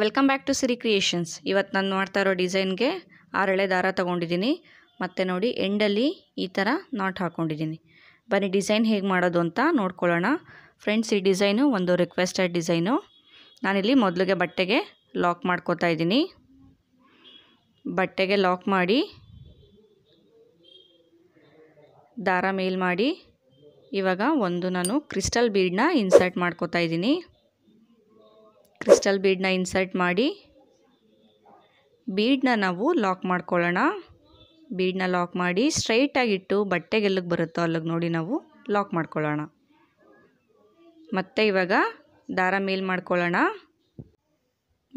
welcome back to Siri Creations ಇವತ್ತು ನಾನು ಮಾಡ್ತಾ ಇರೋ ಡಿಸೈನ್ಗೆ ಆರಳೆ ದಾರ ತೊಗೊಂಡಿದ್ದೀನಿ ಮತ್ತು ನೋಡಿ ಎಂಡಲ್ಲಿ ಈ ಥರ ನಾಟ್ ಹಾಕ್ಕೊಂಡಿದ್ದೀನಿ ಬನ್ನಿ ಡಿಸೈನ್ ಹೇಗೆ ಮಾಡೋದು ಅಂತ ನೋಡ್ಕೊಳ್ಳೋಣ ಫ್ರೆಂಡ್ಸ್ ಈ ಡಿಸೈನು ಒಂದು ರಿಕ್ವೆಸ್ಟೆಡ್ ಡಿಸೈನು ನಾನಿಲ್ಲಿ ಮೊದಲಿಗೆ ಬಟ್ಟೆಗೆ ಲಾಕ್ ಮಾಡ್ಕೋತಾ ಇದ್ದೀನಿ ಬಟ್ಟೆಗೆ ಲಾಕ್ ಮಾಡಿ ದಾರ ಮೇಲ್ ಮಾಡಿ ಇವಾಗ ಒಂದು ನಾನು ಕ್ರಿಸ್ಟಲ್ ಬೀಡನ್ನ ಇನ್ಸರ್ಟ್ ಮಾಡ್ಕೋತಾ ಇದ್ದೀನಿ ಕ್ರಿಸ್ಟಲ್ ಬೀಡನ್ನ ಇನ್ಸರ್ಟ್ ಮಾಡಿ ಬೀಡನ್ನ ನಾವು ಲಾಕ್ ಮಾಡ್ಕೊಳ್ಳೋಣ ಬೀಡನ್ನ ಲಾಕ್ ಮಾಡಿ ಸ್ಟ್ರೈಟಾಗಿಟ್ಟು ಬಟ್ಟೆಗೆಲ್ಲಗೆ ಬರುತ್ತೋ ಅಲ್ಲಿಗೆ ನೋಡಿ ನಾವು ಲಾಕ್ ಮಾಡ್ಕೊಳ್ಳೋಣ ಮತ್ತೆ ಇವಾಗ ದಾರ ಮೇಲ್ ಮಾಡ್ಕೊಳ್ಳೋಣ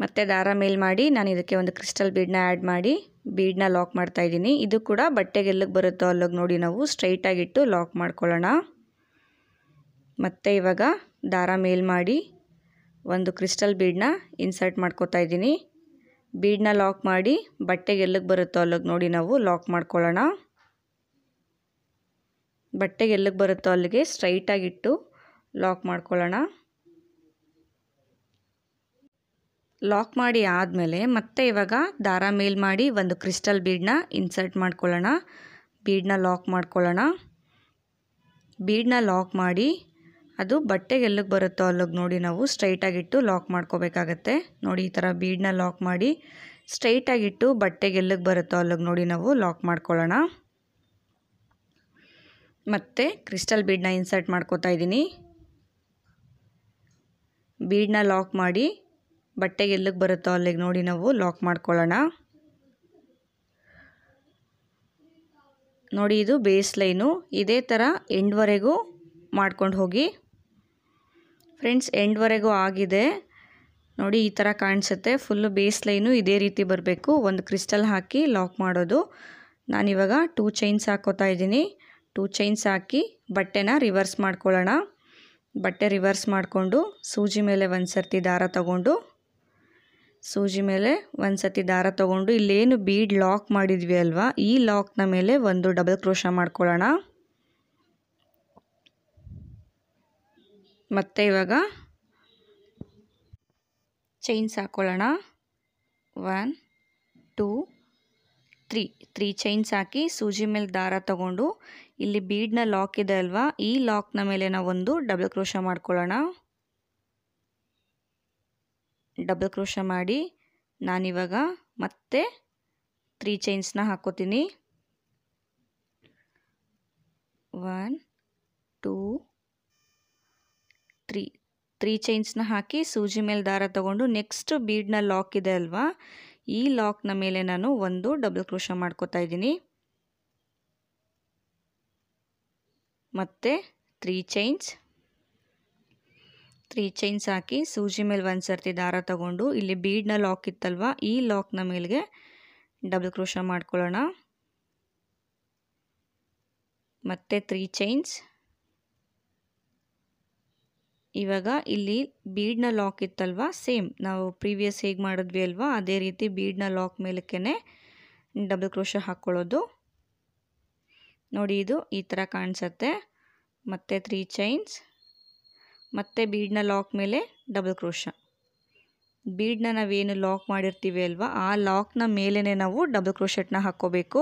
ಮತ್ತು ದಾರ ಮೇಲ್ ಮಾಡಿ ನಾನು ಇದಕ್ಕೆ ಒಂದು ಕ್ರಿಸ್ಟಲ್ ಬೀಡನ್ನ ಆ್ಯಡ್ ಮಾಡಿ ಬೀಡನ್ನ ಲಾಕ್ ಮಾಡ್ತಾ ಇದು ಕೂಡ ಬಟ್ಟೆಗೆಲ್ಲಗೆ ಬರುತ್ತೋ ಅಲ್ಲಿಗೆ ನೋಡಿ ನಾವು ಸ್ಟ್ರೈಟಾಗಿಟ್ಟು ಲಾಕ್ ಮಾಡ್ಕೊಳ್ಳೋಣ ಮತ್ತು ಇವಾಗ ದಾರ ಮೇಲ್ ಮಾಡಿ ಒಂದು ಕ್ರಿಸ್ಟಲ್ ಬೀಡನ್ನ ಇನ್ಸರ್ಟ್ ಮಾಡ್ಕೋತಾ ಇದ್ದೀನಿ ಬೀಡನ್ನ ಲಾಕ್ ಮಾಡಿ ಬಟ್ಟೆಗೆ ಎಲ್ಲಿಗೆ ಬರುತ್ತೋ ಅಲ್ಲಿಗೆ ನೋಡಿ ನಾವು ಲಾಕ್ ಮಾಡ್ಕೊಳ್ಳೋಣ ಬಟ್ಟೆಗೆ ಎಲ್ಲಿಗೆ ಬರುತ್ತೋ ಅಲ್ಲಿಗೆ ಸ್ಟ್ರೈಟಾಗಿಟ್ಟು ಲಾಕ್ ಮಾಡ್ಕೊಳ್ಳೋಣ ಲಾಕ್ ಮಾಡಿ ಆದಮೇಲೆ ಮತ್ತೆ ಇವಾಗ ದಾರ ಮೇಲ್ ಮಾಡಿ ಒಂದು ಕ್ರಿಸ್ಟಲ್ ಬೀಡನ್ನ ಇನ್ಸರ್ಟ್ ಮಾಡ್ಕೊಳ್ಳೋಣ ಬೀಡನ್ನ ಲಾಕ್ ಮಾಡ್ಕೊಳ್ಳೋಣ ಬೀಡನ್ನ ಲಾಕ್ ಮಾಡಿ ಅದು ಬಟ್ಟೆಗೆ ಎಲ್ಲಿಗೆ ಬರುತ್ತೋ ಅಲ್ಲಿಗೆ ನೋಡಿ ನಾವು ಸ್ಟ್ರೈಟಾಗಿಟ್ಟು ಲಾಕ್ ಮಾಡ್ಕೋಬೇಕಾಗತ್ತೆ ನೋಡಿ ಈ ಥರ ಬೀಡನ್ನ ಲಾಕ್ ಮಾಡಿ ಸ್ಟ್ರೈಟಾಗಿಟ್ಟು ಬಟ್ಟೆಗೆ ಎಲ್ಲಿಗೆ ಬರುತ್ತೋ ಅಲ್ಲಿಗೆ ನೋಡಿ ನಾವು ಲಾಕ್ ಮಾಡ್ಕೊಳ್ಳೋಣ ಮತ್ತು ಕ್ರಿಸ್ಟಲ್ ಬೀಡನ್ನ ಇನ್ಸರ್ಟ್ ಮಾಡ್ಕೋತಾ ಇದ್ದೀನಿ ಬೀಡನ್ನ ಲಾಕ್ ಮಾಡಿ ಬಟ್ಟೆಗೆ ಎಲ್ಲಿಗೆ ಬರುತ್ತೋ ಅಲ್ಲಿಗೆ ನೋಡಿ ನಾವು ಲಾಕ್ ಮಾಡ್ಕೊಳ್ಳೋಣ ನೋಡಿ ಇದು ಬೇಸ್ ಲೈನು ಇದೇ ಥರ ಎಂಡ್ವರೆಗೂ ಮಾಡ್ಕೊಂಡು ಹೋಗಿ ಫ್ರೆಂಡ್ಸ್ ಎಂಡ್ವರೆಗೂ ಆಗಿದೆ ನೋಡಿ ಈ ಥರ ಕಾಣಿಸುತ್ತೆ ಫುಲ್ಲು ಬೇಸ್ ಲೈನು ಇದೇ ರೀತಿ ಬರಬೇಕು ಒಂದು ಕ್ರಿಸ್ಟಲ್ ಹಾಕಿ ಲಾಕ್ ಮಾಡೋದು ನಾನಿವಾಗ ಟೂ ಚೈನ್ಸ್ ಹಾಕೋತಾ ಇದ್ದೀನಿ ಟೂ ಚೈನ್ಸ್ ಹಾಕಿ ಬಟ್ಟೆನ ರಿವರ್ಸ್ ಮಾಡ್ಕೊಳ್ಳೋಣ ಬಟ್ಟೆ ರಿವರ್ಸ್ ಮಾಡಿಕೊಂಡು ಸೂಜಿ ಮೇಲೆ ಒಂದು ಸರ್ತಿ ದಾರ ತಗೊಂಡು ಸೂಜಿ ಮೇಲೆ ಒಂದು ಸರ್ತಿ ದಾರ ತಗೊಂಡು ಇಲ್ಲೇನು ಬೀಡ್ ಲಾಕ್ ಮಾಡಿದ್ವಿ ಅಲ್ವಾ ಈ ಲಾಕ್ನ ಮೇಲೆ ಒಂದು ಡಬಲ್ ಕ್ರೋಶ ಮಾಡ್ಕೊಳ್ಳೋಣ ಮತ್ತೆ ಇವಾಗ ಚೈನ್ಸ್ ಹಾಕ್ಕೊಳ್ಳೋಣ one two three three chains ಹಾಕಿ ಸೂಜಿ ಮೇಲೆ ದಾರ ತಗೊಂಡು ಇಲ್ಲಿ ಬೀಡ್ನ ಲಾಕ್ ಇದೆ ಅಲ್ವಾ ಈ ಲಾಕ್ನ ಮೇಲೆ ಒಂದು ಡಬಲ್ ಕ್ರೋಶ ಮಾಡ್ಕೊಳ್ಳೋಣ ಡಬಲ್ ಕ್ರೋಶ ಮಾಡಿ ನಾನಿವಾಗ ಮತ್ತೆ ತ್ರೀ ಚೈನ್ಸ್ನ ಹಾಕೋತೀನಿ ಒನ್ ಟೂ ತ್ರೀ ತ್ರೀ ಚೈನ್ಸ್ನ ಹಾಕಿ ಸೂಜಿ ಮೇಲೆ ದಾರ ತಗೊಂಡು ನೆಕ್ಸ್ಟ್ ಬೀಡ್ನ ಲಾಕ್ ಇದೆ ಅಲ್ವಾ ಈ ಲಾಕ್ನ ಮೇಲೆ ನಾನು ಒಂದು ಡಬಲ್ ಕ್ರೋಶ ಮಾಡ್ಕೋತಾ ಇದ್ದೀನಿ ಮತ್ತು ತ್ರೀ ಚೈನ್ಸ್ ತ್ರೀ ಚೈನ್ಸ್ ಹಾಕಿ ಸೂಜಿ ಮೇಲೆ ಒಂದು ಸರ್ತಿ ದಾರ ತಗೊಂಡು ಇಲ್ಲಿ ಬೀಡ್ನ ಲಾಕ್ ಇತ್ತಲ್ವ ಈ ಲಾಕ್ನ ಮೇಲೆಗೆ ಡಬಲ್ ಕ್ರೋಶ ಮಾಡ್ಕೊಳ್ಳೋಣ ಮತ್ತು ತ್ರೀ ಚೈನ್ಸ್ ಇವಾಗ ಇಲ್ಲಿ ಬೀಡ್ನ ಲಾಕ್ ಇತ್ತಲ್ವ ಸೇಮ್ ನಾವು ಪ್ರೀವಿಯಸ್ ಹೇಗೆ ಮಾಡಿದ್ವಿ ಅಲ್ವಾ ಅದೇ ರೀತಿ ಬೀಡ್ನ ಲಾಕ್ ಮೇಲಕ್ಕೇ ಡಬಲ್ ಕ್ರೋಶ ಹಾಕ್ಕೊಳ್ಳೋದು ನೋಡಿ ಇದು ಈ ಥರ ಕಾಣಿಸತ್ತೆ ಮತ್ತು ತ್ರೀ ಚೈನ್ಸ್ ಮತ್ತು ಬೀಡ್ನ ಲಾಕ್ ಮೇಲೆ ಡಬಲ್ ಕ್ರೋಶ ಬೀಡ್ನ ನಾವೇನು ಲಾಕ್ ಮಾಡಿರ್ತೀವಿ ಅಲ್ವಾ ಆ ಲಾಕ್ನ ಮೇಲೇ ನಾವು ಡಬಲ್ ಕ್ರೋಶೆಟ್ನ ಹಾಕ್ಕೋಬೇಕು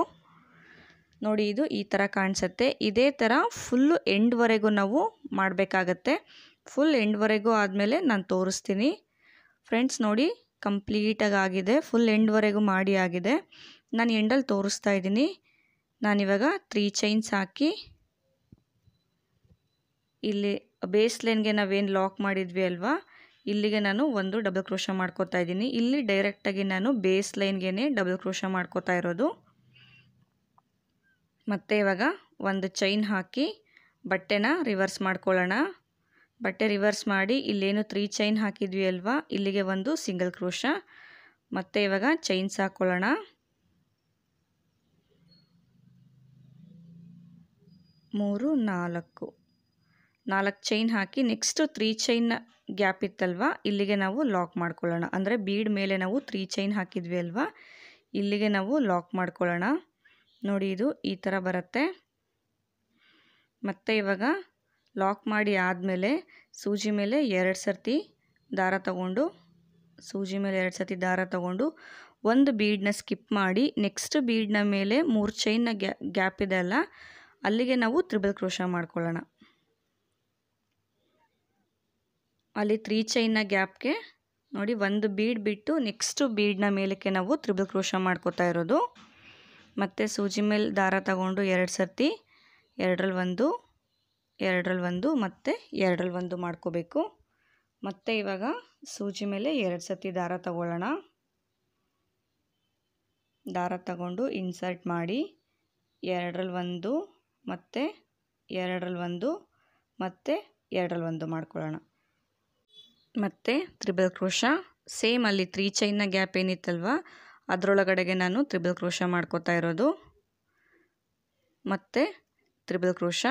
ನೋಡಿ ಇದು ಈ ಥರ ಕಾಣಿಸತ್ತೆ ಇದೇ ಥರ ಫುಲ್ಲು ಎಂಡ್ವರೆಗೂ ನಾವು ಮಾಡಬೇಕಾಗತ್ತೆ ಫುಲ್ ಎಂಡ್ವರೆಗೂ ಆದಮೇಲೆ ನಾನು ತೋರಿಸ್ತೀನಿ ಫ್ರೆಂಡ್ಸ್ ನೋಡಿ ಕಂಪ್ಲೀಟಾಗಿ ಆಗಿದೆ ಫುಲ್ ಎಂಡ್ವರೆಗೂ ಮಾಡಿ ಆಗಿದೆ ನಾನು ಎಂಡಲ್ಲಿ ತೋರಿಸ್ತಾ ಇದ್ದೀನಿ ನಾನಿವಾಗ ತ್ರೀ ಚೈನ್ಸ್ ಹಾಕಿ ಇಲ್ಲಿ ಬೇಸ್ ಲೈನ್ಗೆ ನಾವೇನು ಲಾಕ್ ಮಾಡಿದ್ವಿ ಅಲ್ವಾ ಇಲ್ಲಿಗೆ ನಾನು ಒಂದು ಡಬಲ್ ಕ್ರೋಶ ಮಾಡ್ಕೋತಾ ಇದ್ದೀನಿ ಇಲ್ಲಿ ಡೈರೆಕ್ಟಾಗಿ ನಾನು ಬೇಸ್ ಲೈನ್ಗೆ ಡಬಲ್ ಕ್ರೋಶ ಮಾಡ್ಕೋತಾ ಇರೋದು ಮತ್ತು ಇವಾಗ ಒಂದು ಚೈನ್ ಹಾಕಿ ಬಟ್ಟೆನ ರಿವರ್ಸ್ ಮಾಡ್ಕೊಳ್ಳೋಣ ಬಟ್ಟೆ ರಿವರ್ಸ್ ಮಾಡಿ ಇಲ್ಲೇನು ತ್ರೀ ಚೈನ್ ಹಾಕಿದ್ವಿ ಅಲ್ವಾ ಇಲ್ಲಿಗೆ ಒಂದು ಸಿಂಗಲ್ ಕ್ರೋಶ ಮತ್ತೆ ಇವಾಗ ಚೈನ್ಸ್ ಹಾಕ್ಕೊಳ್ಳೋಣ ಮೂರು ನಾಲ್ಕು ನಾಲ್ಕು ಚೈನ್ ಹಾಕಿ ನೆಕ್ಸ್ಟು ತ್ರೀ ಚೈನ್ ಗ್ಯಾಪ್ ಇತ್ತಲ್ವಾ ಇಲ್ಲಿಗೆ ನಾವು ಲಾಕ್ ಮಾಡ್ಕೊಳ್ಳೋಣ ಅಂದರೆ ಬೀಡ್ ಮೇಲೆ ನಾವು ತ್ರೀ ಚೈನ್ ಹಾಕಿದ್ವಿ ಅಲ್ವಾ ಇಲ್ಲಿಗೆ ನಾವು ಲಾಕ್ ಮಾಡ್ಕೊಳ್ಳೋಣ ನೋಡಿ ಇದು ಈ ಥರ ಬರುತ್ತೆ ಮತ್ತು ಇವಾಗ ಲಾಕ್ ಮಾಡಿ ಆದಮೇಲೆ ಸೂಜಿ ಮೇಲೆ ಎರಡು ಸರ್ತಿ ದಾರ ತಗೊಂಡು ಸೂಜಿ ಮೇಲೆ ಎರಡು ಸರ್ತಿ ದಾರ ತಗೊಂಡು ಒಂದು ಬೀಡನ್ನ ಸ್ಕಿಪ್ ಮಾಡಿ ನೆಕ್ಸ್ಟ್ ಬೀಡ್ನ ಮೇಲೆ ಮೂರು ಚೈನ್ನ ಗ್ಯಾ ಗ್ಯಾಪ್ ಇದೆ ಅಲ್ಲ ಅಲ್ಲಿಗೆ ನಾವು ತ್ರಿಬಲ್ ಕ್ರೋಶ ಮಾಡ್ಕೊಳ್ಳೋಣ ಅಲ್ಲಿ ತ್ರೀ ಚೈನ್ನ ಗ್ಯಾಪ್ಗೆ ನೋಡಿ ಒಂದು ಬೀಡ್ ಬಿಟ್ಟು ನೆಕ್ಸ್ಟು ಬೀಡನ್ನ ಮೇಲಕ್ಕೆ ನಾವು ತ್ರಿಬಲ್ ಕ್ರೋಶ ಮಾಡ್ಕೋತಾ ಇರೋದು ಮತ್ತು ಸೂಜಿ ಮೇಲೆ ದಾರ ತಗೊಂಡು ಎರಡು ಸರ್ತಿ ಎರಡರಲ್ಲಿ ಒಂದು ಎರಡರಲ್ಲಿ ಒಂದು ಮತ್ತೆ ಎರಡರಲ್ಲಿ ಒಂದು ಮಾಡ್ಕೋಬೇಕು ಮತ್ತು ಇವಾಗ ಸೂಜಿ ಮೇಲೆ ಎರಡು ಸತಿ ದಾರ ತಗೊಳ್ಳೋಣ ದಾರ ತಗೊಂಡು ಇನ್ಸರ್ಟ್ ಮಾಡಿ ಎರಡರಲ್ಲಿ ಒಂದು ಮತ್ತು ಎರಡರಲ್ಲಿ ಒಂದು ಮತ್ತೆ ಎರಡರಲ್ಲಿ ಒಂದು ಮಾಡ್ಕೊಳ್ಳೋಣ ಮತ್ತು ತ್ರಿಬಲ್ ಕ್ರೋಶ ಸೇಮ್ ಅಲ್ಲಿ ತ್ರೀ ಚೈನ್ನ ಗ್ಯಾಪ್ ಏನಿತ್ತಲ್ವ ಅದರೊಳಗಡೆಗೆ ನಾನು ತ್ರಿಬಲ್ ಕ್ರೋಶ ಮಾಡ್ಕೋತಾ ಇರೋದು ಮತ್ತು ತ್ರಿಬಲ್ ಕ್ರೋಶ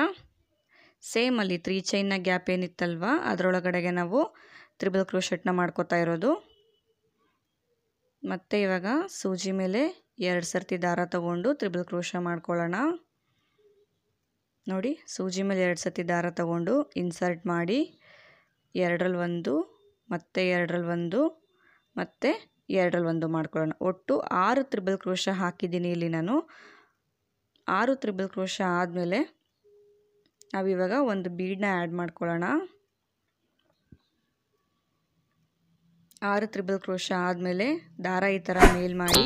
ಸೇಮ್ ಅಲ್ಲಿ ತ್ರೀ ಚೈನ್ನ ಗ್ಯಾಪ್ ಏನಿತ್ತಲ್ವ ಅದರೊಳಗಡೆಗೆ ನಾವು ತ್ರಿಬಲ್ ಕ್ರೋಶೆಟ್ನ ಮಾಡ್ಕೋತಾ ಇರೋದು ಮತ್ತು ಇವಾಗ ಸೂಜಿ ಮೇಲೆ ಎರಡು ಸರ್ತಿ ದಾರ ತಗೊಂಡು ತ್ರಿಬಲ್ ಕ್ರೋಶ ಮಾಡ್ಕೊಳ್ಳೋಣ ನೋಡಿ ಸೂಜಿ ಮೇಲೆ ಎರಡು ಸರ್ತಿ ದಾರ ತಗೊಂಡು ಇನ್ಸರ್ಟ್ ಮಾಡಿ ಎರಡರಲ್ಲಿ ಒಂದು ಮತ್ತೆ ಎರಡರಲ್ಲಿ ಒಂದು ಮತ್ತೆ ಎರಡರಲ್ಲಿ ಒಂದು ಮಾಡ್ಕೊಳ್ಳೋಣ ಒಟ್ಟು ಆರು ತ್ರಿಬಲ್ ಕ್ರೋಶ ಹಾಕಿದ್ದೀನಿ ಇಲ್ಲಿ ನಾನು ಆರು ತ್ರಿಬಲ್ ಕ್ರೋಶ ಆದಮೇಲೆ ನಾವಿವಾಗ ಒಂದು ಬೀಡನ್ನ ಆ್ಯಡ್ ಮಾಡ್ಕೊಳ್ಳೋಣ ಆರು ತ್ರಿಬಲ್ ಕ್ರೋಶ ಆದಮೇಲೆ ದಾರ ಈ ಥರ ಮೇಲ್ ಮಾಡಿ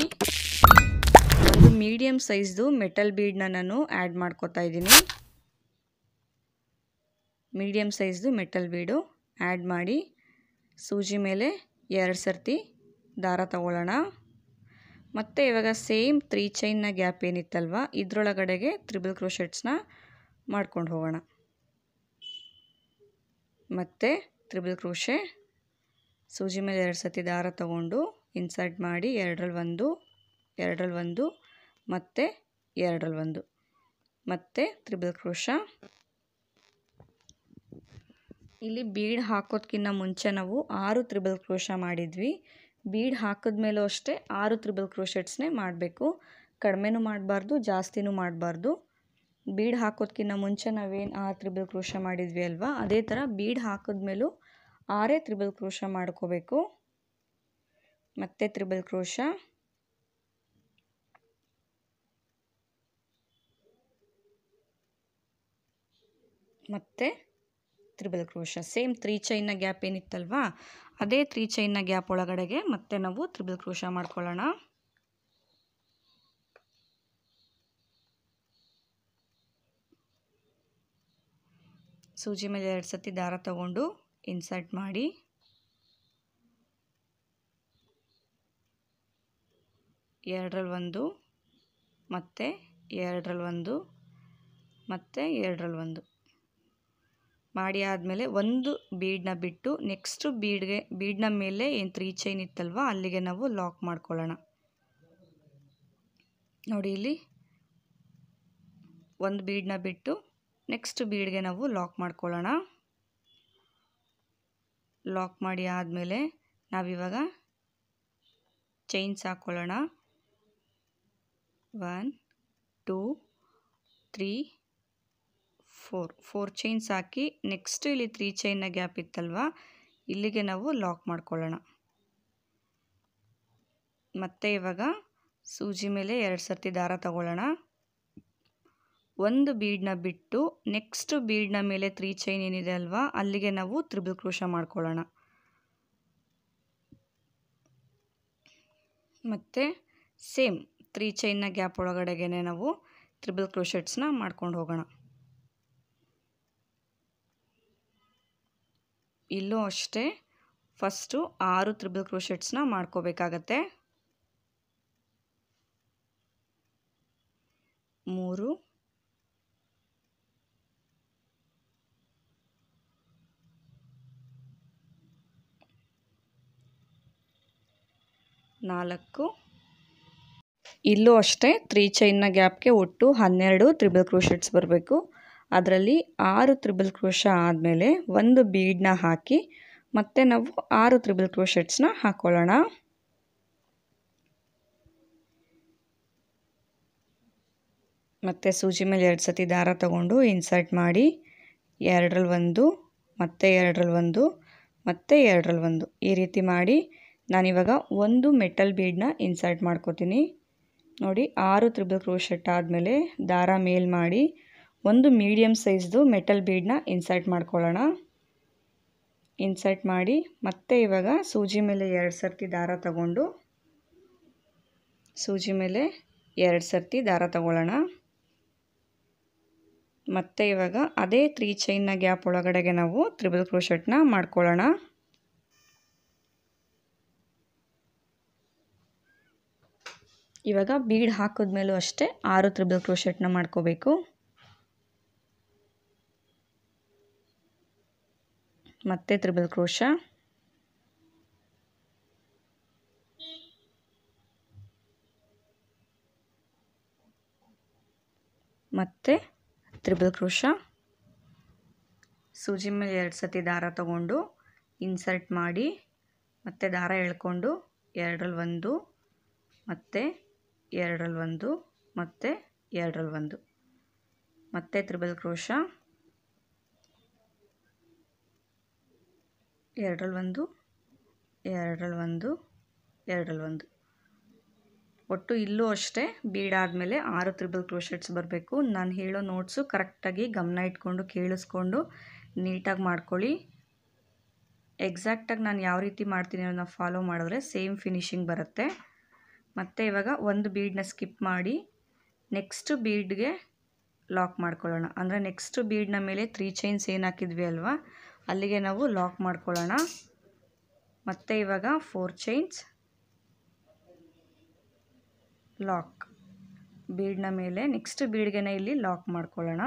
ಒಂದು ಮೀಡಿಯಮ್ ಸೈಜ್ದು ಮೆಟಲ್ ಬೀಡನ್ನ ನಾನು ಆ್ಯಡ್ ಮಾಡ್ಕೋತಾ ಇದ್ದೀನಿ ಮೀಡಿಯಮ್ ಸೈಜ್ದು ಮೆಟಲ್ ಬೀಡು ಆ್ಯಡ್ ಮಾಡಿ ಸೂಜಿ ಮೇಲೆ ಎರಡು ಸರ್ತಿ ದಾರ ತಗೊಳ್ಳೋಣ ಮತ್ತು ಇವಾಗ ಸೇಮ್ ತ್ರೀ ಚೈನ್ನ ಗ್ಯಾಪ್ ಏನಿತ್ತಲ್ವ ಇದರೊಳಗಡೆಗೆ ತ್ರಿಬಲ್ ಕ್ರೋಶೆಟ್ಸ್ನ ಮಾಡ್ಕೊಂಡು ಹೋಗೋಣ ಮತ್ತು ತ್ರಿಬಲ್ ಕ್ರೋಷೆ ಸೂಜಿ ಮೇಲೆ ಎರಡು ಸತಿ ದಾರ ತಗೊಂಡು ಇನ್ಸರ್ಟ್ ಮಾಡಿ ಎರಡರಲ್ಲಿ ಒಂದು ಎರಡರಲ್ಲಿ ಒಂದು ಮತ್ತು ಎರಡರಲ್ಲಿ ಒಂದು ಮತ್ತೆ ತ್ರಿಬಲ್ ಕ್ರೋಶ ಇಲ್ಲಿ ಬೀಡ್ ಹಾಕೋದಕ್ಕಿಂತ ಮುಂಚೆ ನಾವು ಆರು ತ್ರಿಬಲ್ ಕ್ರೋಶ ಮಾಡಿದ್ವಿ ಬೀಡ್ ಹಾಕಿದ ಅಷ್ಟೇ ಆರು ತ್ರಿಬಲ್ ಕ್ರೋಶೆಟ್ಸ್ನೇ ಮಾಡಬೇಕು ಕಡಿಮೆನೂ ಮಾಡಬಾರ್ದು ಜಾಸ್ತಿನೂ ಮಾಡಬಾರ್ದು ಬೀಡ್ ಹಾಕೋದ್ಕಿಂತ ಮುಂಚೆ ನಾವೇನು ಆರು ತ್ರಿಬಲ್ ಕ್ರೋಶ ಮಾಡಿದ್ವಿ ಅಲ್ವಾ ಅದೇ ಥರ ಬೀಡ್ ಹಾಕಿದ್ಮೇಲೂ ಆರೇ ತ್ರಿಬಲ್ ಕ್ರೋಶ ಮಾಡ್ಕೋಬೇಕು ಮತ್ತೆ ತ್ರಿಬಲ್ ಕ್ರೋಶ ಮತ್ತೆ ತ್ರಿಬಲ್ ಕ್ರೋಶ ಸೇಮ್ ತ್ರೀ ಚೈನ್ನ ಗ್ಯಾಪ್ ಏನಿತ್ತಲ್ವಾ ಅದೇ ತ್ರೀ ಚೈನ್ನ ಗ್ಯಾಪ್ ಒಳಗಡೆಗೆ ಮತ್ತೆ ನಾವು ತ್ರಿಬಲ್ ಕ್ರೋಶ ಮಾಡ್ಕೊಳ್ಳೋಣ ಸೂಜಿ ಮೇಲೆ ಎರಡು ಸತಿ ದಾರ ತಗೊಂಡು ಇನ್ಸರ್ಟ್ ಮಾಡಿ ಎರಡರಲ್ಲಿ ಒಂದು ಮತ್ತೆ ಎರಡರಲ್ಲಿ ಒಂದು ಮತ್ತೆ ಎರಡರಲ್ಲಿ ಒಂದು ಮಾಡಿ ಆದಮೇಲೆ ಒಂದು ಬೀಡನ್ನ ಬಿಟ್ಟು ನೆಕ್ಸ್ಟು ಬೀಡ್ಗೆ ಬೀಡ್ನ ಮೇಲೆ ಏನು ತ್ರೀ ಚೈನ್ ಇತ್ತಲ್ವ ಅಲ್ಲಿಗೆ ನಾವು ಲಾಕ್ ಮಾಡ್ಕೊಳ್ಳೋಣ ನೋಡಿ ಇಲ್ಲಿ ಒಂದು ಬೀಡನ್ನ ಬಿಟ್ಟು ನೆಕ್ಸ್ಟ್ ಬೀಡ್ಗೆ ನಾವು ಲಾಕ್ ಮಾಡ್ಕೊಳ್ಳೋಣ ಲಾಕ್ ಮಾಡಿ ಆದಮೇಲೆ ನಾವಿವಾಗ ಚೈನ್ಸ್ ಹಾಕ್ಕೊಳ್ಳೋಣ one two three four four chains ಹಾಕಿ ನೆಕ್ಸ್ಟ್ ಇಲ್ಲಿ ತ್ರೀ ಚೈನ್ನ ಗ್ಯಾಪ್ ಇತ್ತಲ್ವ ಇಲ್ಲಿಗೆ ನಾವು ಲಾಕ್ ಮಾಡ್ಕೊಳ್ಳೋಣ ಮತ್ತೆ ಇವಾಗ ಸೂಜಿ ಮೇಲೆ ಎರಡು ಸರ್ತಿ ದಾರ ತಗೊಳ್ಳೋಣ ಒಂದು ಬೀಡನ್ನ ಬಿಟ್ಟು ನೆಕ್ಸ್ಟ್ ಬೀಡ್ನ ಮೇಲೆ ತ್ರೀ ಚೈನ್ ಏನಿದೆ ಅಲ್ವಾ ಅಲ್ಲಿಗೆ ನಾವು ತ್ರಿಬಲ್ ಕ್ರೋಶ ಮಾಡ್ಕೊಳ್ಳೋಣ ಮತ್ತು ಸೇಮ್ ತ್ರೀ ಚೈನ್ನ ಗ್ಯಾಪ್ ಒಳಗಡೆಗೆ ನಾವು ತ್ರಿಬಲ್ ಕ್ರೋಶೆಟ್ಸ್ನ ಮಾಡ್ಕೊಂಡು ಹೋಗೋಣ ಇಲ್ಲೂ ಅಷ್ಟೇ ಫಸ್ಟು ಆರು ತ್ರಿಬಲ್ ಕ್ರೋಶೆಟ್ಸ್ನ ಮಾಡ್ಕೋಬೇಕಾಗತ್ತೆ ಮೂರು ನಾಲ್ಕು ಇಲ್ಲೂ ಅಷ್ಟೇ ತ್ರೀ ಚೈನ್ನ ಗ್ಯಾಪ್ಗೆ ಒಟ್ಟು ಹನ್ನೆರಡು ತ್ರಿಬಲ್ ಕ್ರೋಶೆಟ್ಸ್ ಬರಬೇಕು ಅದರಲ್ಲಿ ಆರು ತ್ರಿಬಲ್ ಕ್ರೋಶ ಆದಮೇಲೆ ಒಂದು ಬೀಡನ್ನ ಹಾಕಿ ಮತ್ತೆ ನಾವು ಆರು ತ್ರಿಬಲ್ ಕ್ರೋಶೆಟ್ಸ್ನ ಹಾಕ್ಕೊಳ್ಳೋಣ ಮತ್ತು ಸೂಜಿ ಮೇಲೆ ಎರಡು ಸತಿ ದಾರ ತಗೊಂಡು ಇನ್ಸರ್ಟ್ ಮಾಡಿ ಎರಡರಲ್ಲಿ ಒಂದು ಮತ್ತೆ ಎರಡರಲ್ಲಿ ಒಂದು ಮತ್ತೆ ಎರಡರಲ್ಲಿ ಒಂದು ಈ ರೀತಿ ಮಾಡಿ ನಾನಿವಾಗ ಒಂದು ಮೆಟಲ್ ಬೀಡನ್ನ ಇನ್ಸರ್ಟ್ ಮಾಡ್ಕೋತೀನಿ ನೋಡಿ ಆರು ತ್ರಿಬಲ್ ಕ್ರೋಶೆಟ್ ಆದಮೇಲೆ ದಾರ ಮೇಲ್ ಮಾಡಿ ಒಂದು ಮೀಡಿಯಮ್ ಸೈಜ್ದು ಮೆಟಲ್ ಬೀಡನ್ನ ಇನ್ಸರ್ಟ್ ಮಾಡ್ಕೊಳ್ಳೋಣ ಇನ್ಸರ್ಟ್ ಮಾಡಿ ಮತ್ತೆ ಇವಾಗ ಸೂಜಿ ಮೇಲೆ ಎರಡು ಸರ್ತಿ ದಾರ ತಗೊಂಡು ಸೂಜಿ ಮೇಲೆ ಎರಡು ಸರ್ತಿ ದಾರ ತಗೊಳ್ಳೋಣ ಮತ್ತೆ ಇವಾಗ ಅದೇ ತ್ರೀ ಚೈನ್ನ ಗ್ಯಾಪ್ ಒಳಗಡೆಗೆ ನಾವು ತ್ರಿಬಲ್ ಕ್ರೋಶೆಟ್ನ ಮಾಡ್ಕೊಳ್ಳೋಣ ಇವಾಗ ಬೀಡ್ ಹಾಕಿದ್ಮೇಲೂ ಅಷ್ಟೇ ಆರು ತ್ರಿಬಲ್ ಕ್ರೋಶೆಟ್ನ ಮಾಡ್ಕೋಬೇಕು ಮತ್ತೆ ತ್ರಿಬಲ್ ಕ್ರೋಶ ಮತ್ತೆ ತ್ರಿಬಲ್ ಕ್ರೋಶ ಸೂಜಿ ಮೇಲೆ ಎರಡು ಸತಿ ದಾರ ತಗೊಂಡು ಇನ್ಸರ್ಟ್ ಮಾಡಿ ಮತ್ತೆ ದಾರ ಎಳ್ಕೊಂಡು ಎರಡರಲ್ಲಿ ಒಂದು ಮತ್ತೆ ಎರಡರಲ್ಲಿ ಒಂದು ಮತ್ತು ಎರಡರಲ್ಲಿ ಒಂದು ಮತ್ತೆ ತ್ರಿಬಲ್ ಕ್ರೋಶ ಎರಡರಲ್ಲಿ ಒಂದು ಎರಡರಲ್ಲಿ ಒಂದು ಎರಡರಲ್ಲಿ ಒಂದು ಒಟ್ಟು ಇಲ್ಲೂ ಅಷ್ಟೇ ಆದಮೇಲೆ ಆರು ತ್ರಿಬಲ್ ಕ್ರೋಶೆಟ್ಸ್ ಬರಬೇಕು ನಾನು ಹೇಳೋ ನೋಟ್ಸು ಕರೆಕ್ಟಾಗಿ ಗಮನ ಇಟ್ಕೊಂಡು ಕೇಳಿಸ್ಕೊಂಡು ನೀಟಾಗಿ ಮಾಡ್ಕೊಳ್ಳಿ ಎಕ್ಸಾಕ್ಟಾಗಿ ನಾನು ಯಾವ ರೀತಿ ಮಾಡ್ತೀನಿ ಅನ್ನೋದನ್ನ ಫಾಲೋ ಮಾಡಿದ್ರೆ ಸೇಮ್ ಫಿನಿಶಿಂಗ್ ಬರುತ್ತೆ ಮತ್ತು ಇವಾಗ ಒಂದು ಬೀಡನ್ನ ಸ್ಕಿಪ್ ಮಾಡಿ ನೆಕ್ಸ್ಟ್ ಬೀಡ್ಗೆ ಲಾಕ್ ಮಾಡ್ಕೊಳ್ಳೋಣ ಅಂದರೆ ನೆಕ್ಸ್ಟ್ ಬೀಡ್ನ ಮೇಲೆ ತ್ರೀ ಚೈನ್ಸ್ ಏನು ಹಾಕಿದ್ವಿ ಅಲ್ವಾ ಅಲ್ಲಿಗೆ ನಾವು ಲಾಕ್ ಮಾಡ್ಕೊಳ್ಳೋಣ ಮತ್ತು ಇವಾಗ ಫೋರ್ ಚೈನ್ಸ್ ಲಾಕ್ ಬೀಡ್ನ ಮೇಲೆ ನೆಕ್ಸ್ಟ್ ಬೀಡ್ಗೆನೆ ಇಲ್ಲಿ ಲಾಕ್ ಮಾಡ್ಕೊಳ್ಳೋಣ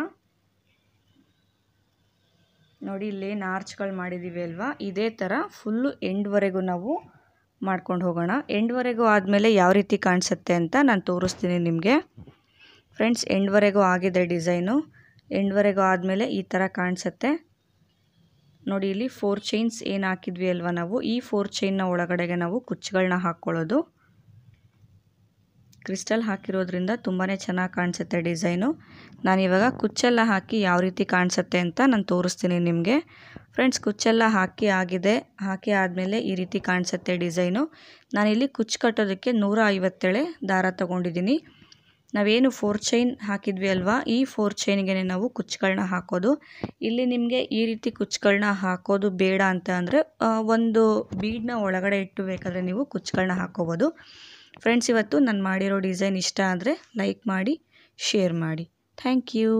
ನೋಡಿ ಇಲ್ಲೇನು ಆರ್ಚ್ಗಳು ಮಾಡಿದ್ದೀವಿ ಅಲ್ವಾ ಇದೇ ಥರ ಫುಲ್ಲು ಎಂಡ್ವರೆಗೂ ನಾವು ಮಾಡ್ಕೊಂಡು ಹೋಗೋಣ ಎಂಡ್ವರೆಗೂ ಆದಮೇಲೆ ಯಾವ ರೀತಿ ಕಾಣಿಸುತ್ತೆ ಅಂತ ನಾನು ತೋರಿಸ್ತೀನಿ ನಿಮಗೆ ಫ್ರೆಂಡ್ಸ್ ಎಂಡ್ವರೆಗೂ ಆಗಿದೆ ಡಿಸೈನು ಎಂಡ್ವರೆಗೂ ಆದಮೇಲೆ ಈ ಥರ ಕಾಣಿಸುತ್ತೆ ನೋಡಿ ಇಲ್ಲಿ ಫೋರ್ ಚೈನ್ಸ್ ಏನು ಹಾಕಿದ್ವಿ ಅಲ್ವಾ ನಾವು ಈ ಫೋರ್ ಚೈನ್ನ ಒಳಗಡೆಗೆ ನಾವು ಕುಚ್ಚುಗಳನ್ನ ಹಾಕ್ಕೊಳ್ಳೋದು ಕ್ರಿಸ್ಟಲ್ ಹಾಕಿರೋದ್ರಿಂದ ತುಂಬಾ ಚೆನ್ನಾಗಿ ಕಾಣಿಸುತ್ತೆ ಡಿಸೈನು ನಾನಿವಾಗ ಕುಚ್ಚೆಲ್ಲ ಹಾಕಿ ಯಾವ ರೀತಿ ಕಾಣಿಸುತ್ತೆ ಅಂತ ನಾನು ತೋರಿಸ್ತೀನಿ ನಿಮಗೆ ಫ್ರೆಂಡ್ಸ್ ಕುಚ್ಚೆಲ್ಲ ಹಾಕಿ ಆಗಿದೆ ಹಾಕಿ ಆದಮೇಲೆ ಈ ರೀತಿ ಕಾಣಿಸುತ್ತೆ ಡಿಸೈನು ನಾನಿಲ್ಲಿ ಕುಚ್ಚು ಕಟ್ಟೋದಕ್ಕೆ ನೂರ ಐವತ್ತೇಳೆ ದಾರ ತೊಗೊಂಡಿದ್ದೀನಿ ನಾವೇನು ಫೋರ್ ಚೈನ್ ಹಾಕಿದ್ವಿ ಅಲ್ವಾ ಈ ಫೋರ್ ಚೈನ್ಗೆ ನಾವು ಕುಚ್ಚುಗಳನ್ನ ಹಾಕೋದು ಇಲ್ಲಿ ನಿಮಗೆ ಈ ರೀತಿ ಕುಚ್ಚುಗಳನ್ನ ಹಾಕೋದು ಬೇಡ ಅಂತ ಅಂದರೆ ಒಂದು ಬೀಡನ್ನ ಒಳಗಡೆ ಇಟ್ಟು ಬೇಕಾದರೆ ನೀವು ಕುಚ್ಚುಗಳನ್ನ ಹಾಕೋಬೋದು ಫ್ರೆಂಡ್ಸ್ ಇವತ್ತು ನಾನು ಮಾಡಿರೋ ಡಿಸೈನ್ ಇಷ್ಟ ಆದರೆ ಲೈಕ್ ಮಾಡಿ ಶೇರ್ ಮಾಡಿ ಥ್ಯಾಂಕ್ ಯು